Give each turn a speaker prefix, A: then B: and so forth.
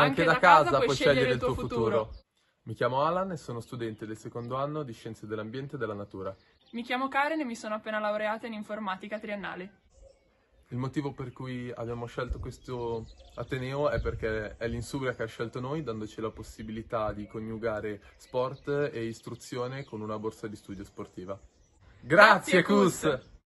A: Anche, Anche da, casa, casa puoi scegliere, scegliere il tuo futuro. futuro. Mi chiamo Alan e sono studente del secondo anno di Scienze dell'Ambiente e della Natura.
B: Mi chiamo Karen e mi sono appena laureata in informatica triennale.
A: Il motivo per cui abbiamo scelto questo Ateneo è perché è l'Insubria che ha scelto noi, dandoci la possibilità di coniugare sport e istruzione con una borsa di studio sportiva.
C: Grazie, Grazie Cus!